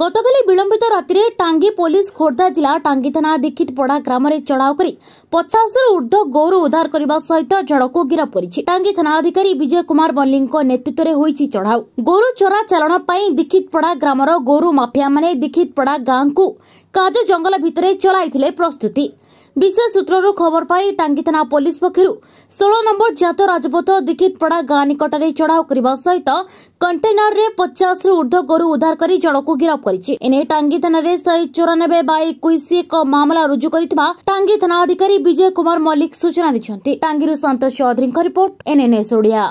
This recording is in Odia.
ଗତକାଲି ବିଳମ୍ବିତ ରାତିରେ ଟାଙ୍ଗୀ ପୋଲିସ ଖୋର୍ଦ୍ଧା ଜିଲ୍ଲା ଟାଙ୍ଗୀ ଥାନା ଦୀକ୍ଷିତପଡ଼ା ଗ୍ରାମରେ ଚଢ଼ାଉ କରି ପଚାଶରୁ ଉର୍ଦ୍ଧ୍ୱ ଗୋରୁ ଉଦ୍ଧାର କରିବା ସହିତ ଜଣକୁ ଗିରଫ କରିଛି ଟାଙ୍ଗୀ ଥାନା ଅଧିକାରୀ ବିଜୟ କୁମାର ମଲ୍ଲିକଙ୍କ ନେତୃତ୍ୱରେ ହୋଇଛି ଚଢ଼ାଉ ଗୋରୁ ଚୋରା ଚାଲାଣ ପାଇଁ ଦୀକ୍ଷିତପଡ଼ା ଗ୍ରାମର ଗୋରୁ ମାଫିଆମାନେ ଦୀକ୍ଷିତପଡ଼ା ଗାଁକୁ କାଜ ଜଙ୍ଗଲ ଭିତରେ ଚଳାଇଥିଲେ ପ୍ରସ୍ତୁତି ବିଶେଷ ସୂତ୍ରରୁ ଖବର ପାଇ ଟାଙ୍ଗି ଥାନା ପୋଲିସ ପକ୍ଷରୁ ଷୋହଳ ନମ୍ଘର ଜାତ ରାଜପଥ ଦୀକ୍ଷିତପଡ଼ା ଗାଁ ନିକଟରେ ଚଢ଼ାଉ କରିବା ସହିତ କଣ୍ଟେନରରେ ପଚାଶରୁ ଉର୍ଦ୍ଧ ଗୋରୁ ଉଦ୍ଧାର କରି ଜଣକୁ ଗିରଫ କରିଛି ଏନେଇ ଟାଙ୍ଗି ଥାନାରେ ଶହେ ଚଉରାନବେ ବାଇ କୁଇସି ଏକ ମାମଲା ରୁଜୁ କରିଥିବା ଟାଙ୍ଗି ଥାନା ଅଧିକାରୀ ବିଜୟ କୁମାର ମଲ୍ଲିକ ସୂଚନା ଦେଇଛନ୍ତି ଟାଙ୍ଗିରୁ ସନ୍ତୋଷ ଚୌଧୁରୀଙ୍କ ରିପୋର୍ଟ ଏନ୍ଏନ୍ଏସ୍ ଓଡ଼ିଆ